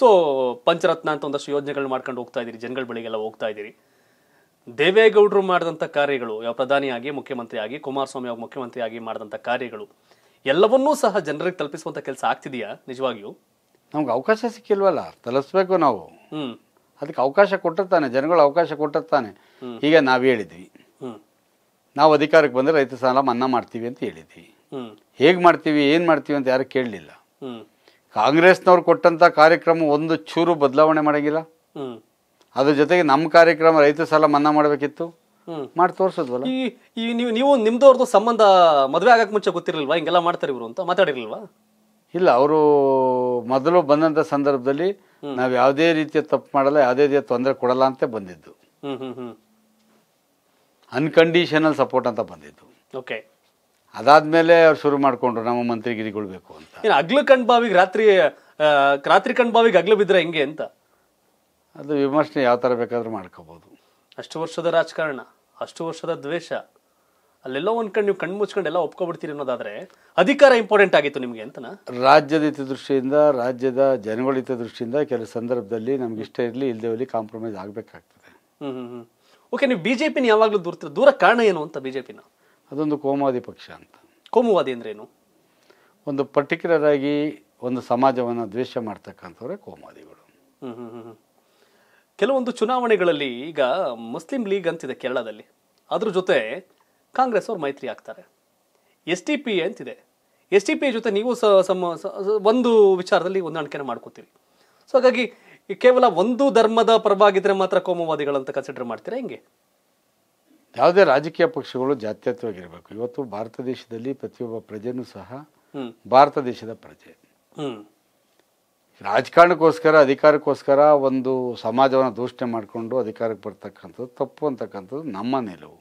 so Pancharatna ಅಂತ ಒಂದಷ್ಟು ಯೋಜನೆಗಳನ್ನ ಮಾಡ್ಕೊಂಡು ಹೋಗ್ತಾ ಇದ್ದೀರಿ ಜನಗಳ ಬಳಿಗೆಲ್ಲ ಹೋಗ್ತಾ ಇದ್ದೀರಿ ದೇವೇಗೌಡರು ಮಾಡಿದಂಥ ಕಾರ್ಯಗಳು ಯಾವ ಪ್ರಧಾನಿಯಾಗಿ ಮುಖ್ಯಮಂತ್ರಿಯಾಗಿ ಕುಮಾರಸ್ವಾಮಿ ಮುಖ್ಯಮಂತ್ರಿ ಮುಖ್ಯಮಂತ್ರಿಯಾಗಿ ಮಾಡಿದಂಥ ಕಾರ್ಯಗಳು ಎಲ್ಲವನ್ನೂ ಸಹ ಜನರಿಗೆ ತಲುಪಿಸುವಂಥ ಕೆಲಸ ಆಗ್ತಿದೆಯಾ ನಿಜವಾಗಿಯೂ ನಮ್ಗೆ ಅವಕಾಶ ಸಿಕ್ಕಿಲ್ವಲ್ಲ ತಲುಪಿಸ್ಬೇಕು ನಾವು ಅದಕ್ಕೆ ಅವಕಾಶ ಕೊಟ್ಟಿರ್ತಾನೆ ಜನಗಳು ಅವಕಾಶ ಕೊಟ್ಟಿರ್ತಾನೆ ಈಗ ನಾವು ಹೇಳಿದ್ವಿ ನಾವು ಅಧಿಕಾರಕ್ಕೆ ಬಂದರೆ ರೈತ ಸಾಲ ಮನ್ನಾ ಮಾಡ್ತೀವಿ ಅಂತ ಹೇಳಿದ್ವಿ ಹೇಗ್ ಹೇಗೆ ಮಾಡ್ತೀವಿ ಏನು ಮಾಡ್ತೀವಿ ಅಂತ ಯಾರು ಕೇಳಲಿಲ್ಲ ಕಾಂಗ್ರೆಸ್ನವ್ರು ಕೊಟ್ಟಂತ ಕಾರ್ಯಕ್ರಮ ಒಂದು ಚೂರು ಬದಲಾವಣೆ ಮಾಡಂಗಿಲ್ಲ ಅದ್ರ ಜೊತೆಗೆ ನಮ್ಮ ಕಾರ್ಯಕ್ರಮ ರೈತ ಸಾಲ ಮನ್ನಾ ಮಾಡ್ಬೇಕಿತ್ತು ಮಾಡಿ ತೋರಿಸೋದ್ವಲ್ಲ ಈ ನೀವು ನೀವು ನಿಮ್ದವ್ರದ್ದು ಸಂಬಂಧ ಮದುವೆ ಆಗಕ್ಕೆ ಮುಂಚೆ ಗೊತ್ತಿರಲಿಲ್ವಾ ಹಿಂಗೆಲ್ಲ ಮಾಡ್ತಾರೆ ಇವರು ಅಂತ ಮಾತಾಡಿರಲಿಲ್ವಾ ಇಲ್ಲ ಅವರು ಮೊದಲು ಬಂದಂತ ಸಂದರ್ಭದಲ್ಲಿ ನಾವು ಯಾವುದೇ ರೀತಿಯ ತಪ್ಪು ಮಾಡಲ್ಲ ಯಾವುದೇ ರೀತಿಯ ತೊಂದರೆ ಕೊಡಲ್ಲ ಅಂತ ಬಂದಿದ್ದು ಅನ್ಕಂಡೀಷನಲ್ ಸಪೋರ್ಟ್ ಅಂತ ಬಂದಿದ್ದು ಓಕೆ ಅದಾದ್ಮೇಲೆ ಅವ್ರು ಶುರು ಮಾಡ್ಕೊಂಡ್ರು ನಮ್ಮ ಬೇಕು ಅಂತ ಏನು ಅಗ್ಲು ಬಾವಿಗೆ ರಾತ್ರಿ ರಾತ್ರಿ ಬಾವಿಗೆ ಅಗ್ಲು ಬಿದ್ರೆ ಹೆಂಗೆ ಅಂತ ಅದು ವಿಮರ್ಶನೆ ಯಾವ ಥರ ಬೇಕಾದರೂ ಮಾಡ್ಕೋಬೋದು ಅಷ್ಟು ವರ್ಷದ ರಾಜಕಾರಣ ಅಷ್ಟು ವರ್ಷದ ದ್ವೇಷ ಅಲ್ಲೆಲ್ಲೋ ಒಂದು ನೀವು ಕಣ್ಣು ಮುಚ್ಕೊಂಡೆಲ್ಲ ಎಲ್ಲ ಒಪ್ಕೊಬಿಡ್ತೀರಿ ಅನ್ನೋದಾದರೆ ಅಧಿಕಾರ ಇಂಪಾರ್ಟೆಂಟ್ ಆಗಿತ್ತು ನಿಮಗೆ ಅಂತನ ರಾಜ್ಯದ ದೃಷ್ಟಿಯಿಂದ ರಾಜ್ಯದ ಜನಗಳ ದೃಷ್ಟಿಯಿಂದ ಕೆಲವು ಸಂದರ್ಭದಲ್ಲಿ ನಮ್ಗೆ ಇಷ್ಟ ಇರಲಿ ಇಲ್ಲದೆ ಹೋಗಲಿ ಕಾಂಪ್ರಮೈಸ್ ಆಗಬೇಕಾಗ್ತದೆ ಹ್ಞೂ ಹ್ಞೂ ಓಕೆ ನೀವು ಬಿ ಜೆ ಪಿನ ಯಾವಾಗಲೂ ದೂರ ದೂರ ಕಾರಣ ಏನು ಅಂತ ಬಿ ಜೆ ಪಿನ ಅದೊಂದು ಕೋಮುವಾದಿ ಪಕ್ಷ ಅಂತ ಕೋಮುವಾದಿ ಏನು ಒಂದು ಪರ್ಟಿಕ್ಯುಲರ್ ಆಗಿ ಒಂದು ಸಮಾಜವನ್ನು ದ್ವೇಷ ಮಾಡ್ತಕ್ಕಂಥವ್ರೆ ಕೋಮುವಾದಿಗಳು ಕೆಲವೊಂದು ಚುನಾವಣೆಗಳಲ್ಲಿ ಈಗ ಮುಸ್ಲಿಂ ಲೀಗ್ ಅಂತಿದೆ ಕೇರಳದಲ್ಲಿ ಅದ್ರ ಜೊತೆ ಕಾಂಗ್ರೆಸ್ ಅವ್ರು ಮೈತ್ರಿ ಆಗ್ತಾರೆ ಎಸ್ ಟಿ ಪಿ ಅಂತಿದೆ ಎಸ್ ಟಿ ಪಿ ಜೊತೆ ನೀವು ಸಮ ಒಂದು ವಿಚಾರದಲ್ಲಿ ಹೊಂದಾಣಿಕೆನ ಮಾಡ್ಕೋತೀರಿ ಸೊ ಹಾಗಾಗಿ ಕೇವಲ ಒಂದು ಧರ್ಮದ ಪರವಾಗಿದ್ರೆ ಮಾತ್ರ ಕೋಮುವಾದಿಗಳಂತ ಕನ್ಸಿಡರ್ ಮಾಡ್ತೀರಾ ಹೆಂಗೆ ಯಾವುದೇ ರಾಜಕೀಯ ಪಕ್ಷಗಳು ಜಾತ್ಯತ್ವಾಗಿರಬೇಕು ಇವತ್ತು ಭಾರತ ದೇಶದಲ್ಲಿ ಪ್ರತಿಯೊಬ್ಬ ಪ್ರಜೆನೂ ಸಹ ಭಾರತ ದೇಶದ ಪ್ರಜೆ ರಾಜಕಾರಣಕ್ಕೋಸ್ಕರ ಅಧಿಕಾರಕ್ಕೋಸ್ಕರ ಒಂದು ಸಮಾಜವನ್ನು ದೂಷಣೆ ಮಾಡಿಕೊಂಡು ಅಧಿಕಾರಕ್ಕೆ ಬರ್ತಕ್ಕಂಥದ್ದು ತಪ್ಪು ಅಂತಕ್ಕಂಥದ್ದು ನಮ್ಮ ನಿಲುವು